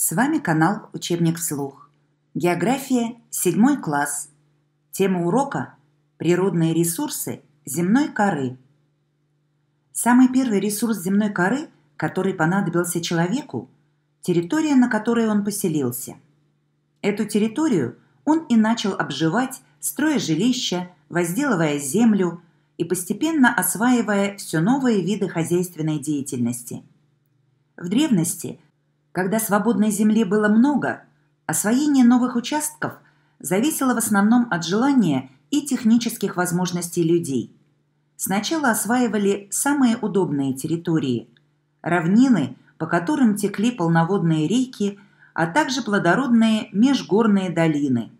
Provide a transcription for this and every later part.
С вами канал «Учебник вслух». География, 7 класс. Тема урока – природные ресурсы земной коры. Самый первый ресурс земной коры, который понадобился человеку – территория, на которой он поселился. Эту территорию он и начал обживать, строя жилища, возделывая землю и постепенно осваивая все новые виды хозяйственной деятельности. В древности – когда свободной земли было много, освоение новых участков зависело в основном от желания и технических возможностей людей. Сначала осваивали самые удобные территории – равнины, по которым текли полноводные реки, а также плодородные межгорные долины.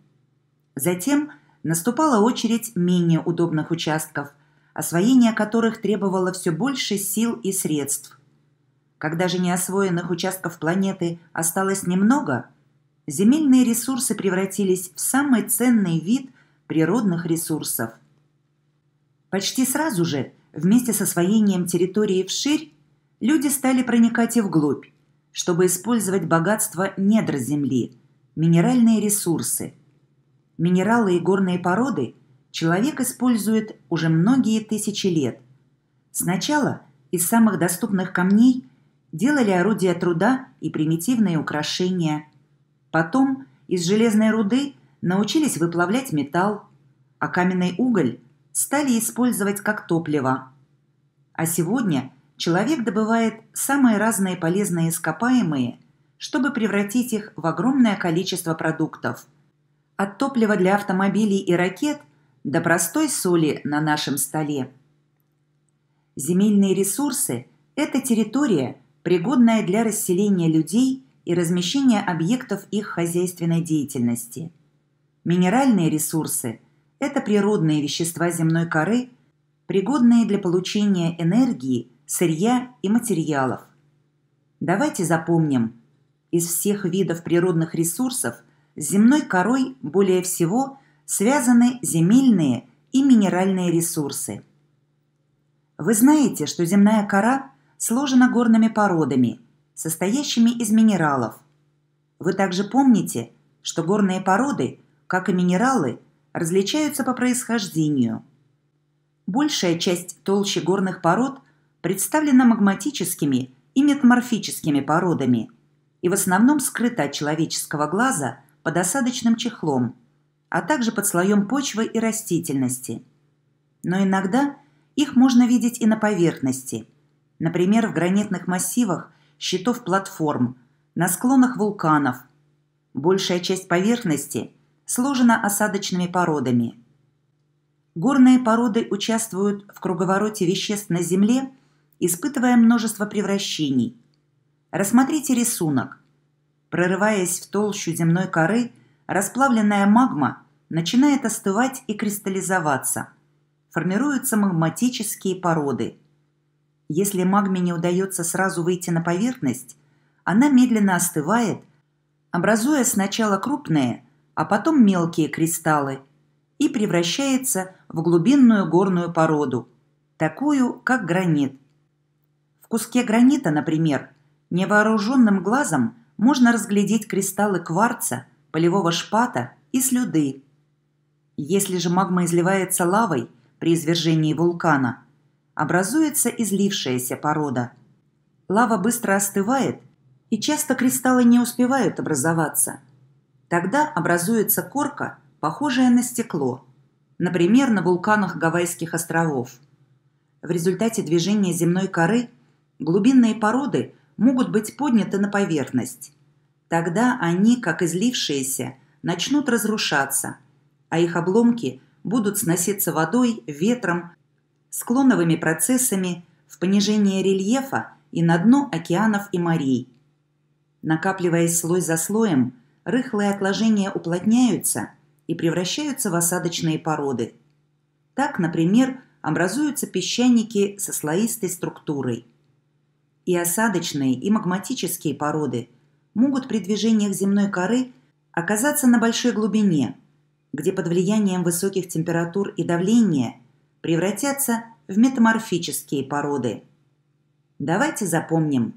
Затем наступала очередь менее удобных участков, освоение которых требовало все больше сил и средств когда же неосвоенных участков планеты осталось немного, земельные ресурсы превратились в самый ценный вид природных ресурсов. Почти сразу же, вместе с освоением территории вширь, люди стали проникать и вглубь, чтобы использовать богатство недр Земли, минеральные ресурсы. Минералы и горные породы человек использует уже многие тысячи лет. Сначала из самых доступных камней делали орудия труда и примитивные украшения. Потом из железной руды научились выплавлять металл, а каменный уголь стали использовать как топливо. А сегодня человек добывает самые разные полезные ископаемые, чтобы превратить их в огромное количество продуктов. От топлива для автомобилей и ракет до простой соли на нашем столе. Земельные ресурсы – это территория – пригодная для расселения людей и размещения объектов их хозяйственной деятельности. Минеральные ресурсы – это природные вещества земной коры, пригодные для получения энергии, сырья и материалов. Давайте запомним, из всех видов природных ресурсов с земной корой более всего связаны земельные и минеральные ресурсы. Вы знаете, что земная кора – сложена горными породами, состоящими из минералов. Вы также помните, что горные породы, как и минералы, различаются по происхождению. Большая часть толщи горных пород представлена магматическими и метаморфическими породами и в основном скрыта от человеческого глаза под осадочным чехлом, а также под слоем почвы и растительности. Но иногда их можно видеть и на поверхности – Например, в гранитных массивах щитов платформ, на склонах вулканов. Большая часть поверхности сложена осадочными породами. Горные породы участвуют в круговороте веществ на Земле, испытывая множество превращений. Рассмотрите рисунок. Прорываясь в толщу земной коры, расплавленная магма начинает остывать и кристаллизоваться. Формируются магматические породы – если магме не удается сразу выйти на поверхность, она медленно остывает, образуя сначала крупные, а потом мелкие кристаллы и превращается в глубинную горную породу, такую, как гранит. В куске гранита, например, невооруженным глазом можно разглядеть кристаллы кварца, полевого шпата и слюды. Если же магма изливается лавой при извержении вулкана – образуется излившаяся порода. Лава быстро остывает, и часто кристаллы не успевают образоваться. Тогда образуется корка, похожая на стекло, например, на вулканах Гавайских островов. В результате движения земной коры глубинные породы могут быть подняты на поверхность. Тогда они, как излившиеся, начнут разрушаться, а их обломки будут сноситься водой, ветром, склоновыми процессами в понижение рельефа и на дно океанов и морей. Накапливаясь слой за слоем, рыхлые отложения уплотняются и превращаются в осадочные породы. Так, например, образуются песчаники со слоистой структурой. И осадочные, и магматические породы могут при движениях земной коры оказаться на большой глубине, где под влиянием высоких температур и давления – превратятся в метаморфические породы. Давайте запомним.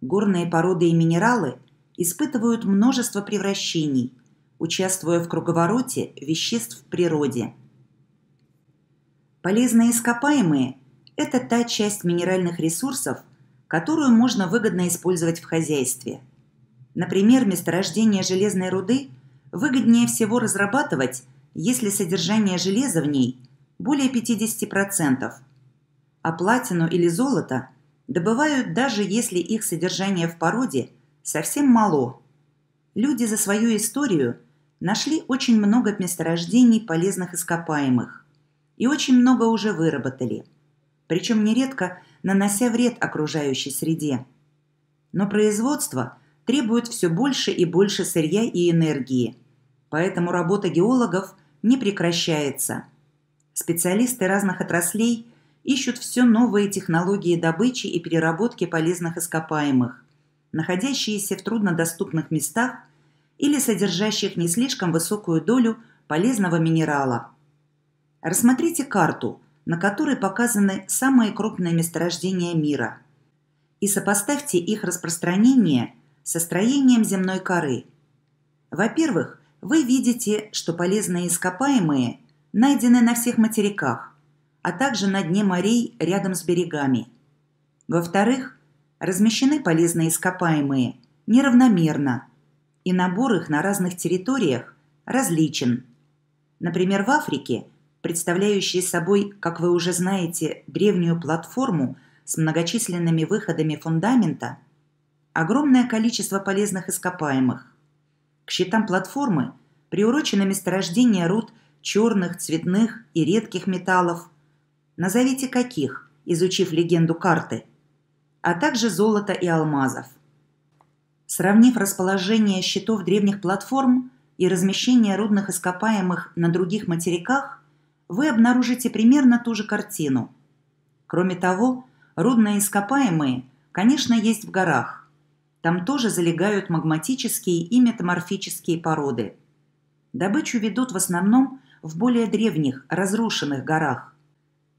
Горные породы и минералы испытывают множество превращений, участвуя в круговороте веществ в природе. Полезные ископаемые – это та часть минеральных ресурсов, которую можно выгодно использовать в хозяйстве. Например, месторождение железной руды выгоднее всего разрабатывать, если содержание железа в ней – более 50%, а платину или золото добывают даже если их содержание в породе совсем мало. Люди за свою историю нашли очень много месторождений полезных ископаемых и очень много уже выработали, причем нередко нанося вред окружающей среде. Но производство требует все больше и больше сырья и энергии, поэтому работа геологов не прекращается – Специалисты разных отраслей ищут все новые технологии добычи и переработки полезных ископаемых, находящиеся в труднодоступных местах или содержащих не слишком высокую долю полезного минерала. Рассмотрите карту, на которой показаны самые крупные месторождения мира, и сопоставьте их распространение со строением земной коры. Во-первых, вы видите, что полезные ископаемые – найдены на всех материках, а также на дне морей рядом с берегами. Во-вторых, размещены полезные ископаемые неравномерно, и набор их на разных территориях различен. Например, в Африке, представляющей собой, как вы уже знаете, древнюю платформу с многочисленными выходами фундамента, огромное количество полезных ископаемых. К счетам платформы приурочено месторождение руд черных, цветных и редких металлов. Назовите каких, изучив легенду карты, а также золота и алмазов. Сравнив расположение щитов древних платформ и размещение рудных ископаемых на других материках, вы обнаружите примерно ту же картину. Кроме того, рудные ископаемые, конечно, есть в горах. Там тоже залегают магматические и метаморфические породы. Добычу ведут в основном в более древних, разрушенных горах,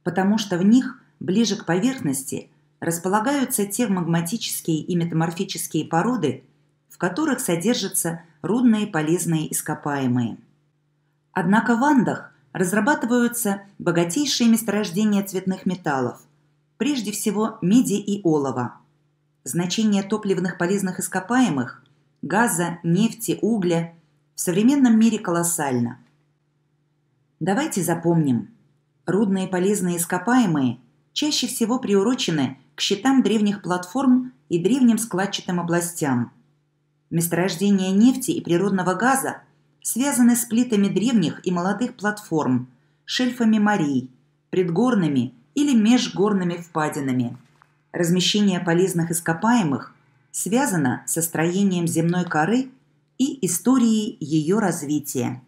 потому что в них, ближе к поверхности, располагаются те магматические и метаморфические породы, в которых содержатся рудные полезные ископаемые. Однако в Андах разрабатываются богатейшие месторождения цветных металлов, прежде всего меди и олова. Значение топливных полезных ископаемых – газа, нефти, угля – в современном мире колоссально – Давайте запомним. Рудные полезные ископаемые чаще всего приурочены к щитам древних платформ и древним складчатым областям. Месторождения нефти и природного газа связаны с плитами древних и молодых платформ, шельфами морей, предгорными или межгорными впадинами. Размещение полезных ископаемых связано со строением земной коры и историей ее развития.